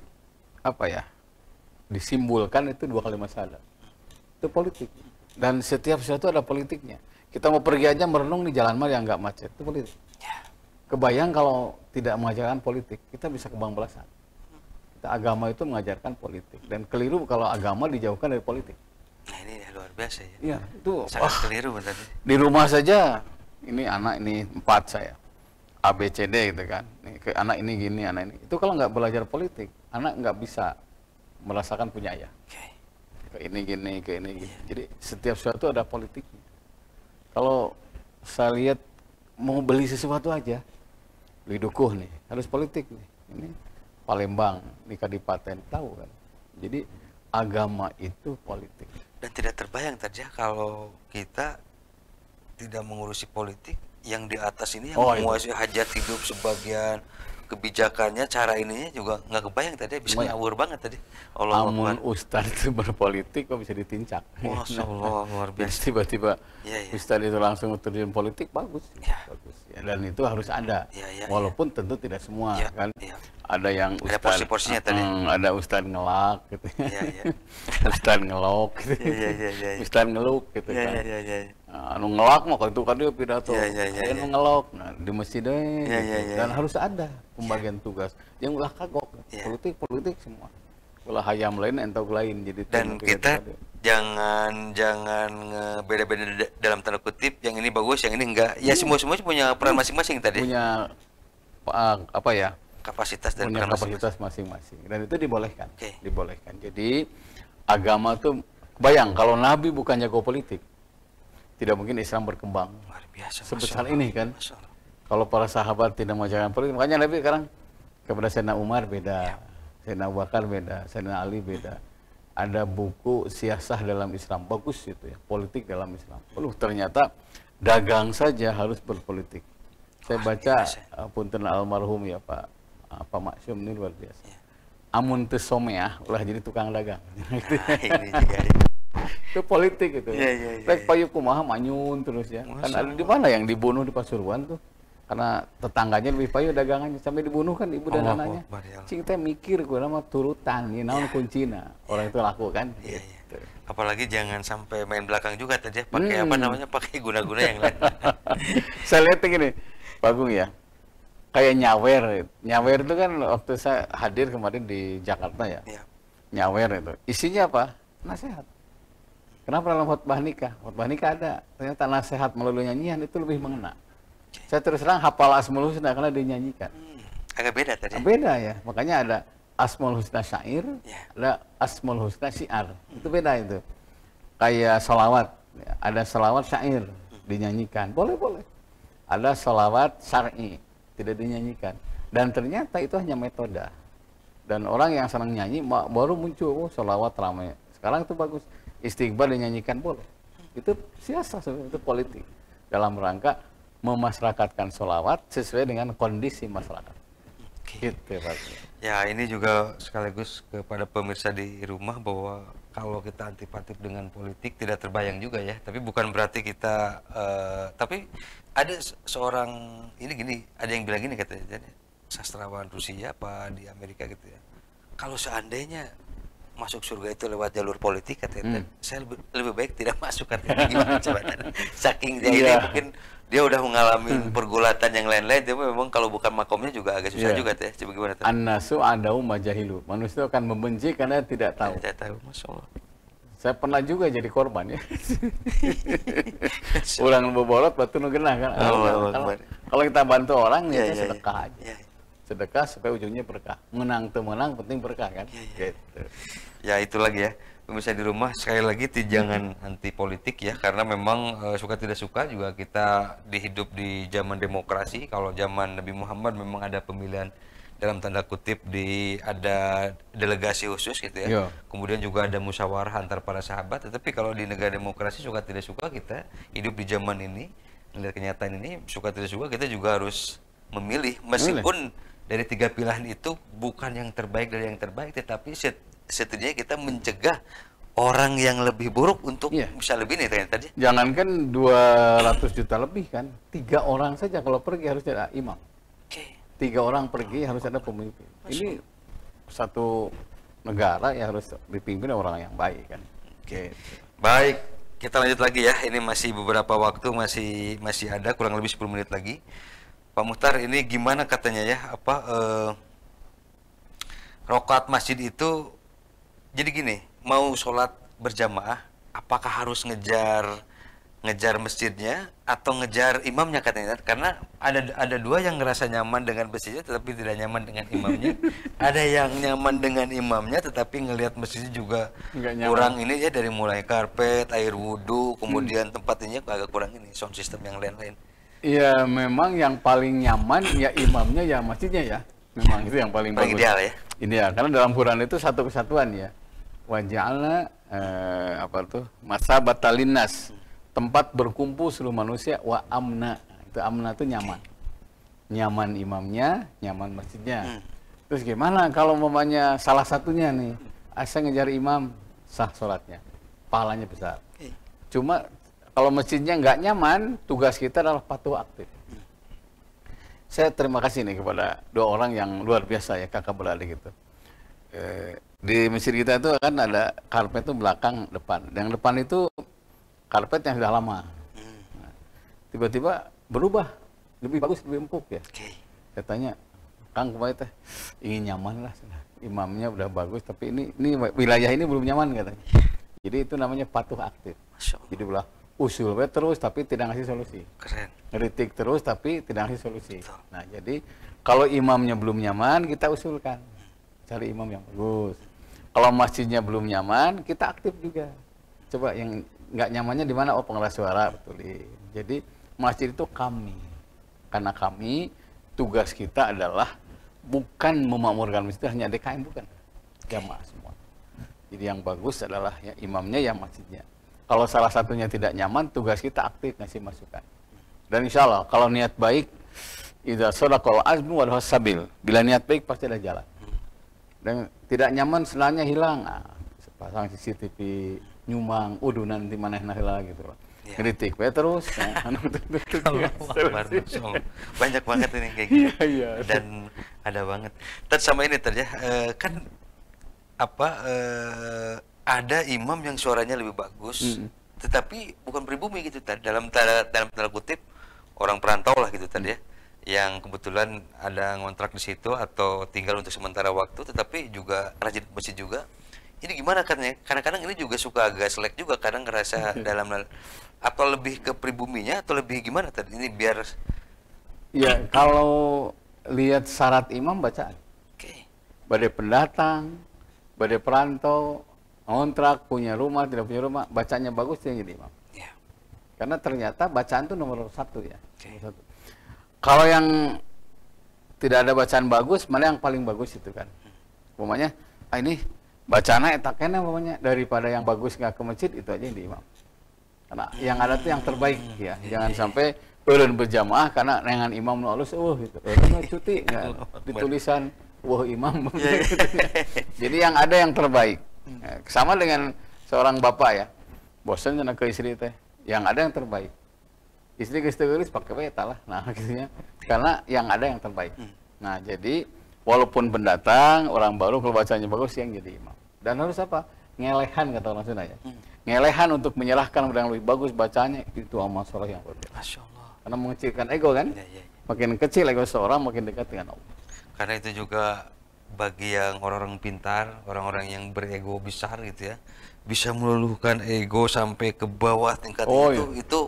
apa ya? Disimbolkan itu dua kali masalah. Itu politik. Dan setiap sesuatu ada politiknya. Kita mau pergi aja merenung di jalan mal yang nggak macet. Itu politik kebayang kalau tidak mengajarkan politik, kita bisa kebablasan. Kita agama itu mengajarkan politik dan keliru kalau agama dijauhkan dari politik. Nah ini luar biasa ya. Iya, itu sangat oh, keliru benar. Di rumah saja ini anak ini empat saya. A B C D gitu kan. Ini, ke anak ini gini, anak ini. Itu kalau nggak belajar politik, anak nggak bisa merasakan punya ayah. Okay. Ke ini gini, ke ini gini. Yeah. Jadi setiap sesuatu ada politiknya. Kalau saya lihat mau beli sesuatu aja, Lidukuh nih, harus politik nih. Ini Palembang, nih Kadipaten, tahu kan. Jadi agama itu politik. Dan tidak terbayang tadi ya, kalau kita tidak mengurusi politik, yang di atas ini yang oh, iya. menguasai itu. hajat hidup sebagian kebijakannya cara ininya juga nggak kebayang tadi ya, bisa May, banget tadi Allah Amun Ustadz itu berpolitik kok bisa ditincak Masya Allah luar biasa tiba-tiba ya, ya. Ustadz itu langsung terjun politik bagus ya. bagus Ya, dan itu harus ada ya, ya, ya, walaupun tentu tidak semua ya, kan ya. ada yang ada ustad, porsi-porsinya tadi ada ustad ngelak gitu ya, ya. ya. ustad ngelok gitu ya, ya, ya, ya. ustad ngeluk gitu ya, kan ya, ya, ya. Nah, anu ngelak mau itu kan dia pidato ya, ya, ya, ya. ngelok nah, di masjid ya, gitu. ya, ya, ya. dan harus ada pembagian ya. tugas yang ulah kagok ya. politik politik semua ulah hayam lain entok lain jadi dan kita jangan jangan beda-beda dalam tanda kutip yang ini bagus yang ini enggak ya iya. semua semua punya peran masing-masing tadi punya ah, apa ya kapasitas dan punya kapasitas masing-masing dan itu dibolehkan dibolehkan jadi agama tuh bayang kalau nabi bukan jago politik tidak mungkin Islam berkembang sebesar ini kan kalau para sahabat tidak mau jangan politik makanya nabi sekarang kepada Sena Umar beda ya. Sayyidina Bakar beda Sena Ali beda ada buku siasah dalam Islam bagus itu ya politik dalam Islam. Lalu ternyata dagang saja harus berpolitik. Saya baca iya, uh, punten almarhum ya Pak uh, Pak Maksum ini luar biasa. Ya. Amun tesomeah ulah jadi tukang dagang. Ah, itu politik itu. Ya, ya, ya, manyun terus ya. Kan ada di mana yang dibunuh di Pasuruan tuh? karena tetangganya lebih payu dagangannya sampai dibunuh kan ibu dan anaknya ya Cinta mikir gue nama turutan nih, naon iya. kunci orang itu laku kan? Iya, iya. Gitu. apalagi jangan sampai main belakang juga tadi ya. pakai hmm. apa namanya pakai guna-guna yang lain saya lihat gini bagus ya kayak nyawer nyawer itu kan waktu saya hadir kemarin di Jakarta ya, nyawer itu isinya apa nasihat kenapa dalam khotbah nikah khotbah nikah ada ternyata nasihat melalui nyanyian itu lebih mengena saya terus terang hafal Asmaul Husna karena dinyanyikan. Hmm, agak beda tadi. Beda ya. Makanya ada Asmaul Husna syair, yeah. ada Asmaul Husna syiar. Hmm. Itu beda itu. Kayak selawat, ada selawat syair dinyanyikan. Boleh, boleh. Ada selawat syar'i, tidak dinyanyikan. Dan ternyata itu hanya metode. Dan orang yang senang nyanyi baru muncul, oh selawat ramai. Sekarang itu bagus. Istighfar dinyanyikan boleh. Itu siasa, itu politik. Dalam rangka memasyarakatkan solawat sesuai dengan kondisi masyarakat. Okay. Gitu, Pak. Ya, ini juga sekaligus kepada pemirsa di rumah bahwa kalau kita antipatik dengan politik tidak terbayang juga ya. Tapi bukan berarti kita, uh, tapi ada seorang ini gini, ada yang bilang gini katanya, jadi sastrawan Rusia apa di Amerika gitu ya. Kalau seandainya masuk surga itu lewat jalur politik katanya hmm. saya lebih, lebih baik tidak masuk katanya gimana coba saking dia yeah. mungkin dia udah mengalami hmm. pergulatan yang lain-lain dia memang kalau bukan makomnya juga agak susah yeah. juga teh coba gimana teh anasu adau majahilu manusia akan membenci karena tidak tahu tidak tahu masya saya pernah juga jadi korban ya ulang bebolot batu nugenah kan oh, kalau, oh, kalau kita bantu orang iya, ya, ya, ya sedekah ya, aja ya, sedekah supaya ujungnya berkah. Menang menang penting berkah kan? Ya, Gitu. ya itu lagi ya. Pemirsa di rumah sekali lagi jangan anti politik ya karena memang e, suka tidak suka juga kita dihidup di zaman demokrasi. Kalau zaman Nabi Muhammad memang ada pemilihan dalam tanda kutip di ada delegasi khusus gitu ya. Yo. Iya. Kemudian juga ada musyawarah antar para sahabat. Tetapi kalau di negara demokrasi suka tidak suka kita hidup di zaman ini melihat kenyataan ini suka tidak suka kita juga harus memilih meskipun Milih dari tiga pilihan itu bukan yang terbaik dari yang terbaik tetapi set, setidaknya kita mencegah orang yang lebih buruk untuk iya. bisa lebih nih ternyata tadi jangankan 200 juta lebih kan tiga orang saja kalau pergi harus ada imam okay. tiga orang pergi harus ada pemimpin ini satu negara ya harus dipimpin orang yang baik kan oke okay. baik kita lanjut lagi ya ini masih beberapa waktu masih masih ada kurang lebih 10 menit lagi Pak Muhtar ini gimana katanya ya apa eh, rokat masjid itu jadi gini mau sholat berjamaah apakah harus ngejar ngejar masjidnya atau ngejar imamnya katanya karena ada ada dua yang ngerasa nyaman dengan masjidnya tetapi tidak nyaman dengan imamnya ada yang nyaman dengan imamnya tetapi ngelihat masjidnya juga kurang ini ya dari mulai karpet air wudhu hmm. kemudian hmm. tempat ini agak kurang ini sound system yang lain-lain Iya memang yang paling nyaman ya imamnya ya masjidnya ya. Memang itu yang paling, paling bagus. ideal ya. ya karena dalam Quran itu satu kesatuan ya. Waja'alna eh, apa tuh? masa batalinas Tempat berkumpul seluruh manusia wa amna. Itu amna itu nyaman. Nyaman imamnya, nyaman masjidnya. Hmm. Terus gimana kalau mamanya salah satunya nih, asal ngejar imam, sah sholatnya. Pahalanya besar. Cuma kalau masjidnya nggak nyaman, tugas kita adalah patuh aktif. Saya terima kasih nih kepada dua orang yang luar biasa ya kakak beradik itu. Eh, di masjid kita itu kan ada karpet itu belakang depan. Yang depan itu karpet yang sudah lama. Nah, tiba-tiba berubah, lebih bagus, lebih empuk ya. Okay. Saya tanya, Kang kemarin teh ingin nyaman lah imamnya udah bagus tapi ini ini wilayah ini belum nyaman katanya jadi itu namanya patuh aktif jadi ulah usul we terus tapi tidak ngasih solusi. Keren. Ngeritik terus tapi tidak ngasih solusi. Betul. Nah, jadi kalau imamnya belum nyaman, kita usulkan. Cari imam yang bagus. Kalau masjidnya belum nyaman, kita aktif juga. Coba yang nggak nyamannya di mana? Oh, pengeras suara, betul. Jadi masjid itu kami. Karena kami tugas kita adalah bukan memakmurkan masjid hanya DKM bukan. Jamaah semua. Jadi yang bagus adalah ya imamnya ya masjidnya kalau salah satunya tidak nyaman, tugas kita aktif ngasih masukan. Dan insya Allah, kalau niat baik, idza sadaqal azmu wal sabil. Bila niat baik pasti ada jalan. Dan tidak nyaman selanya hilang. Ah, pasang CCTV, nyumang, udunan nanti mana hilang gitu loh. Ya. Kritik, ya terus. Banyak banget ini kayak iya, gitu. iya. Dan ada banget. Terus sama ini terus ya. eh, kan apa uh, ada imam yang suaranya lebih bagus, mm. tetapi bukan pribumi gitu tadi dalam tanda, dalam tanda kutip orang perantau lah gitu tadi ya, hmm. yang kebetulan ada ngontrak di situ atau tinggal untuk sementara waktu, tetapi juga rajin masjid juga. Ini gimana katanya? Kadang-kadang ini juga suka agak selek juga, kadang ngerasa okay. Hmm. dalam atau lebih ke pribuminya atau lebih gimana tadi ini biar ya kalau lihat syarat imam bacaan. Oke. Okay. Badai pendatang, badai perantau, ngontrak, punya rumah, tidak punya rumah, bacanya bagus dia jadi imam. Ya. Karena ternyata bacaan itu nomor satu ya. Okay. satu. Kalau yang tidak ada bacaan bagus, mana yang paling bagus itu kan? Pokoknya, ah ini bacana etakena pokoknya daripada yang bagus nggak ke masjid itu aja yang di imam. Karena yang ada tuh yang terbaik ya. Hmm. Jangan iya. sampai turun berjamaah karena dengan imam nu alus uh gitu. Eh, cuti ditulisan wah imam. Iya, iya. Jadi yang ada yang terbaik. Hmm. sama dengan seorang bapak ya, bosan dengan ke istri teh. Yang ada yang terbaik. Istri ke istri gelis pakai peta lah. Nah, gitu ya. Karena yang ada yang terbaik. Hmm. Nah, jadi walaupun pendatang, orang baru kalau bacanya bagus yang jadi imam. Dan harus apa? Ngelehan kata orang Sunda ya. Hmm. Ngelehan untuk menyerahkan yang lebih bagus bacanya itu amal soleh yang luar biasa. Karena mengecilkan ego kan? Ya, ya, ya. Makin kecil ego seorang, makin dekat dengan Allah. Karena itu juga bagi yang orang-orang pintar, orang-orang yang berego besar gitu ya, bisa meluluhkan ego sampai ke bawah tingkat oh, itu, iya. itu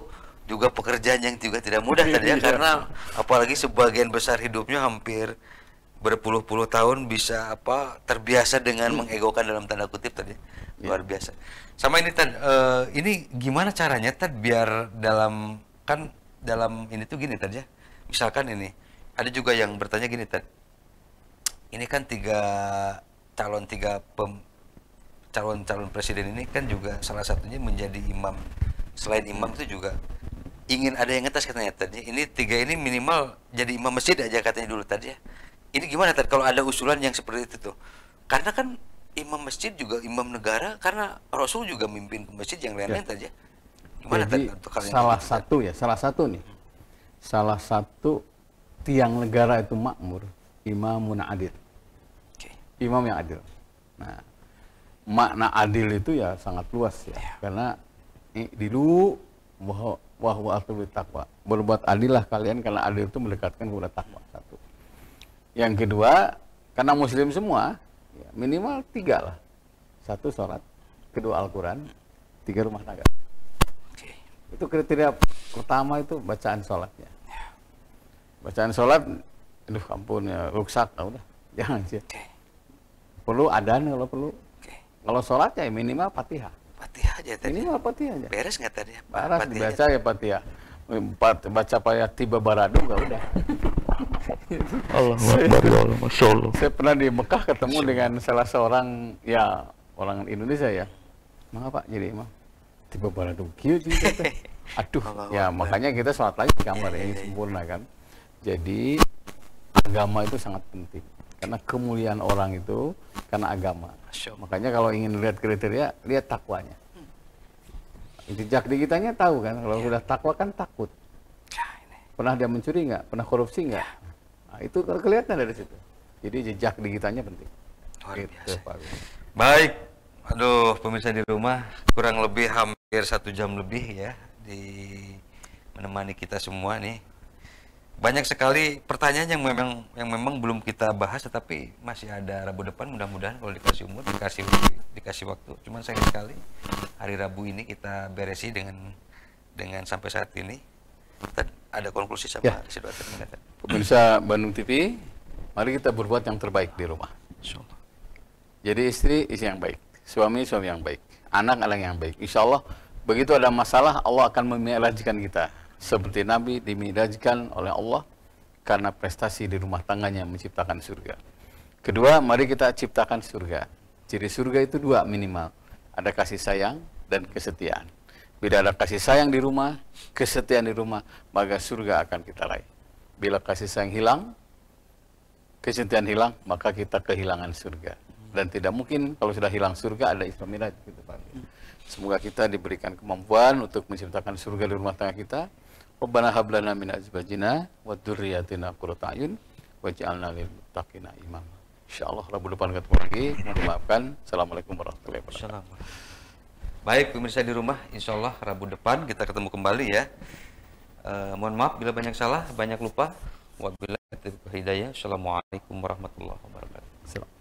juga pekerjaan yang juga tidak mudah tadi kan ya, iya. karena apalagi sebagian besar hidupnya hampir berpuluh-puluh tahun bisa apa terbiasa dengan hmm. mengegokan dalam tanda kutip tadi yeah. luar biasa. Sama ini Tad, uh, eh, ini gimana caranya Tad biar dalam kan dalam ini tuh gini tadi ya. Misalkan ini ada juga yang bertanya gini Tad, ini kan tiga calon tiga pem, calon calon presiden ini kan juga salah satunya menjadi imam. Selain imam itu juga ingin ada yang ngetes katanya tadi. Ini tiga ini minimal jadi imam masjid aja katanya dulu tadi ya. Ini gimana tadi kalau ada usulan yang seperti itu tuh? Karena kan imam masjid juga imam negara karena Rasul juga mimpin masjid yang lain-lain ya. saja. Ya. Gimana Jadi, tadi, salah gitu? satu ya, salah satu nih. Salah satu tiang negara itu makmur imamun adil. Okay. Imam yang adil. Nah, makna adil itu ya sangat luas ya. Yeah. Karena di dulu bahwa atul takwa. Berbuat lah kalian karena adil itu mendekatkan kepada takwa. Satu. Yang kedua, karena muslim semua, ya, minimal tiga lah. Satu sholat, kedua Al-Quran, tiga rumah tangga. Okay. Itu kriteria pertama itu bacaan sholatnya. Iya. Bacaan sholat aduh ampun ya rusak nah, udah jangan sih okay. perlu nih kalau perlu okay. kalau sholat ya minimal fatihah fatihah aja tadi minimal fatihah aja beres nggak tadi beres baca ya fatihah baca payah tiba baradu nggak udah Allah ya Allah Masya Allah saya pernah di Mekah ketemu dengan salah seorang ya orang Indonesia ya mengapa pak jadi emang tiba baradu kyu gitu, kiu gitu, gitu. aduh ya makanya kita sholat lagi di kamar ya, ini iya, iya, iya. sempurna kan jadi agama itu sangat penting karena kemuliaan orang itu karena agama. Makanya kalau ingin lihat kriteria, lihat takwanya. Hmm. Jejak kitanya tahu kan, kalau iya. sudah takwa kan takut. Ya, Pernah dia mencuri nggak? Pernah korupsi nggak? Ya. Nah, itu kelihatan dari situ. Jadi jejak digitalnya penting. Luar gitu, biasa. Baik, aduh pemirsa di rumah kurang lebih hampir satu jam lebih ya di menemani kita semua nih banyak sekali pertanyaan yang memang yang memang belum kita bahas tetapi masih ada Rabu depan mudah-mudahan kalau dikasih umur dikasih dikasih waktu cuman sayang sekali hari Rabu ini kita beresi dengan dengan sampai saat ini ada konklusi sama ya. Sidoarjo pemirsa Bandung TV mari kita berbuat yang terbaik di rumah jadi istri istri yang baik suami suami yang baik anak anak yang baik Insya Allah begitu ada masalah Allah akan memelajikan kita seperti Nabi dimirajkan oleh Allah karena prestasi di rumah tangganya menciptakan surga. Kedua, mari kita ciptakan surga. Ciri surga itu dua minimal. Ada kasih sayang dan kesetiaan. Bila ada kasih sayang di rumah, kesetiaan di rumah, maka surga akan kita raih. Bila kasih sayang hilang, kesetiaan hilang, maka kita kehilangan surga. Dan tidak mungkin kalau sudah hilang surga ada Islam Miraj. Gitu, Semoga kita diberikan kemampuan untuk menciptakan surga di rumah tangga kita. Rabbana hab lana min azwajina wa dzurriyyatina qurrata ayun waj'alna lil muttaqina imama. Insyaallah Rabu depan ketemu lagi. Mohon maafkan. Assalamualaikum warahmatullahi wabarakatuh. Baik pemirsa di rumah, insyaallah Rabu depan kita ketemu kembali ya. Uh, mohon maaf bila banyak salah, banyak lupa. Wabillahi taufiq hidayah. Assalamualaikum warahmatullahi wabarakatuh. Assalamualaikum.